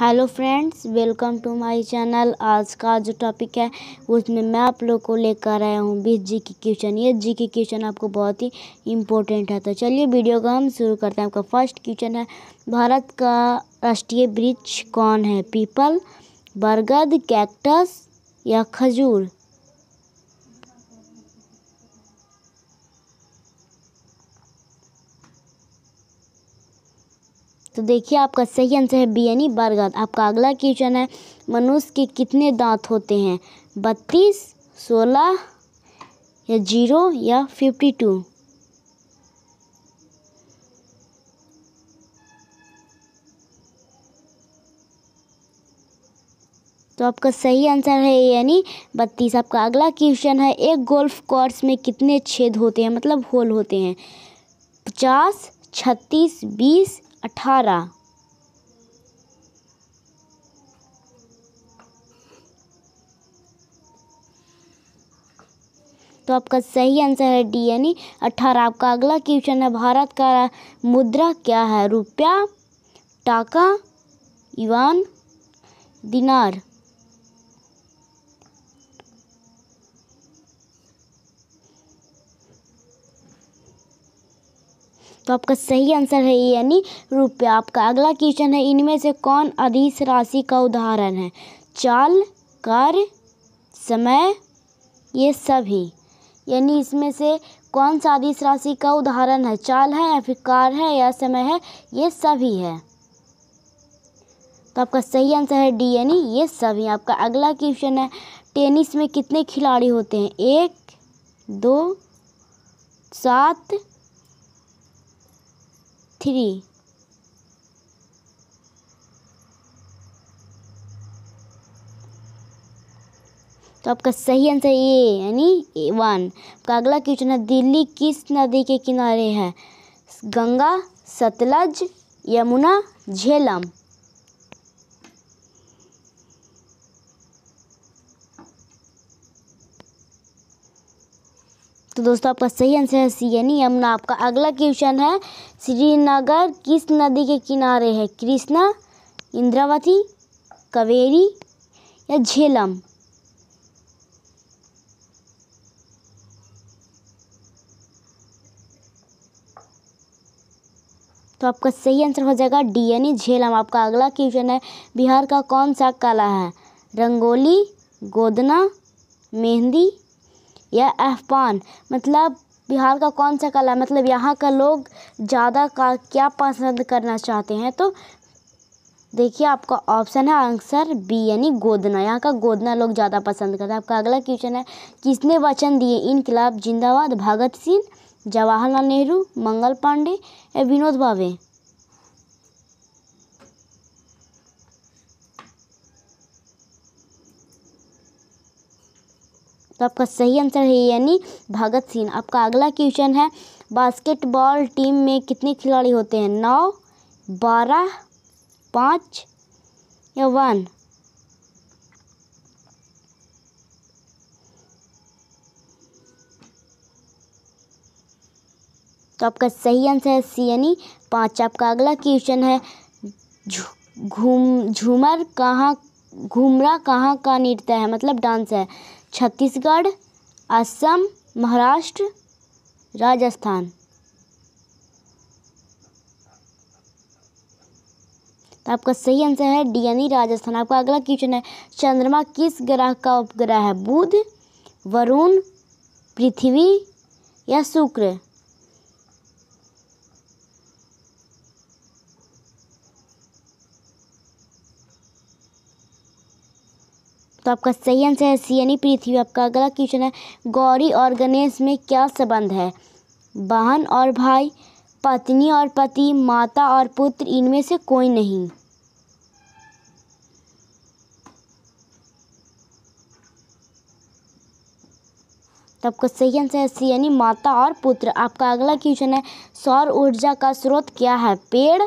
Hello friends welcome to my channel आज का जो टॉपिक है उसमें मैं आप लोग को लेकर आया हूँ बीस जी की क्वेश्चन ये जी की क्वेश्चन आपको बहुत ही इम्पोर्टेंट है तो चलिए वीडियो को हम शुरू करते हैं आपका फर्स्ट क्वेश्चन है भारत का राष्ट्रीय वृक्ष कौन है पीपल बरगद कैक्टस या खजूर तो देखिए आपका सही आंसर है बी यानी बरगद आपका अगला क्वेश्चन है मनुष्य के कितने दांत होते हैं बत्तीस सोलह या जीरो या फिफ्टी टू तो आपका सही आंसर है यानी बत्तीस आपका अगला क्वेश्चन है एक गोल्फ कोर्स में कितने छेद होते हैं मतलब होल होते हैं पचास छत्तीस बीस अठारह तो आपका सही आंसर है डी यानी अठारह आपका अगला क्वेश्चन है भारत का मुद्रा क्या है रुपया टाका इवान दिनार तो आपका सही आंसर है यानी रुपया आपका अगला क्वेश्चन है इनमें से कौन अधिस राशि का उदाहरण है चाल कार्य समय ये सभी यानी इसमें से कौन सा अधिस राशि का उदाहरण है चाल है या फिर कार है या समय है ये सभी है तो आपका सही आंसर है डी यानी ये सभी आपका अगला क्वेश्चन है टेनिस में कितने खिलाड़ी होते हैं एक दो सात थ्री तो आपका सही आंसर ए यानी वन आपका अगला क्वेश्चन है दिल्ली किस नदी के किनारे है गंगा सतलज यमुना झेलम तो दोस्तों आपका सही आंसर है सी यानी e. यमुना आपका अगला क्वेश्चन है श्रीनगर किस नदी के किनारे है कृष्णा इंद्रावती कवेरी या झेलम तो आपका सही आंसर हो जाएगा डी यानी e, झेलम आपका अगला क्वेश्चन है बिहार का कौन सा कला है रंगोली गोदना मेहंदी या अहपान मतलब बिहार का कौन सा कला मतलब यहाँ का लोग ज़्यादा का क्या पसंद करना चाहते हैं तो देखिए आपका ऑप्शन है आंसर बी यानी गोदना यहाँ का गोदना लोग ज़्यादा पसंद करते हैं आपका अगला क्वेश्चन है किसने वचन दिए इनकलाब जिंदाबाद भगत सिंह जवाहरलाल नेहरू मंगल पांडे या विनोद भावे तो आपका सही आंसर है यानी भगत सिंह आपका अगला क्वेश्चन है बास्केटबॉल टीम में कितने खिलाड़ी होते हैं नौ बारह पाँच या वन तो आपका सही आंसर है सी यानी पाँच आपका अगला क्वेश्चन है झूमर कहाँ घूमरा कहाँ का नृत्य है मतलब डांस है छत्तीसगढ़ असम महाराष्ट्र राजस्थान तो आपका सही आंसर है डी यानी राजस्थान आपका अगला क्वेश्चन है चंद्रमा किस ग्रह का उपग्रह है बुध वरुण पृथ्वी या शुक्र तो आपका सही आंसर है सी यानी पृथ्वी आपका अगला क्वेश्चन है गौरी और गणेश में क्या संबंध है बहन और भाई पत्नी और पति माता और पुत्र इनमें से कोई नहीं तो आपका सही आंसर है सी यानी माता और पुत्र आपका अगला क्वेश्चन है सौर ऊर्जा का स्रोत क्या है पेड़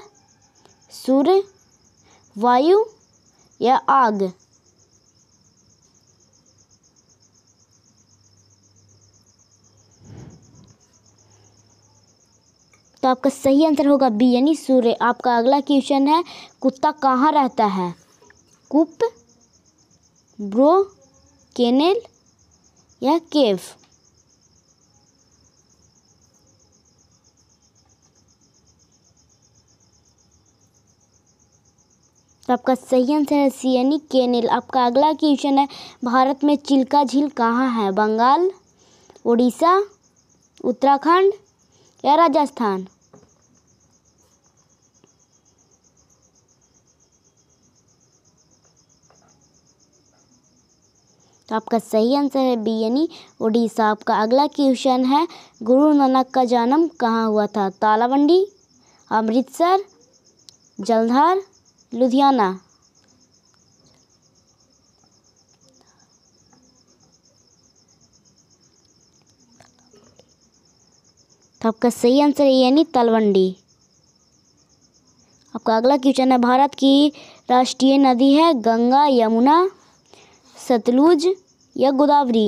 सूर्य वायु या आग तो आपका सही आंसर होगा बी यानी सूर्य आपका अगला क्वेश्चन है कुत्ता कहाँ रहता है कुप ब्रो केनेल या केव तो आपका सही आंसर है सी यानी केनेल आपका अगला क्वेश्चन है भारत में चिल्का झील कहाँ है बंगाल उड़ीसा उत्तराखंड क्या राजस्थान तो आपका सही आंसर है बी यानी उड़ीसा आपका अगला क्वेश्चन है गुरु नानक का जन्म कहाँ हुआ था तालाबंडी अमृतसर जलधार लुधियाना तो आपका सही आंसर है यानी तलवंडी आपका अगला क्वेश्चन है भारत की राष्ट्रीय नदी है गंगा यमुना सतलुज या गोदावरी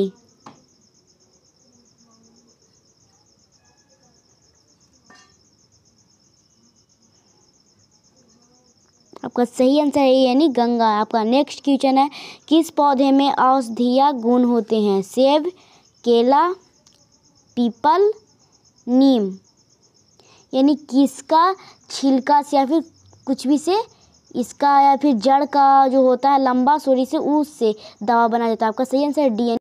आपका सही आंसर है यानी गंगा आपका नेक्स्ट क्वेश्चन है किस पौधे में औषधीय गुण होते हैं सेब केला पीपल नीम यानी किसका छिलका से या फिर कुछ भी से इसका या फिर जड़ का जो होता है लंबा सोरी से उससे दवा बनाया जाता है आपका सही आंसर डी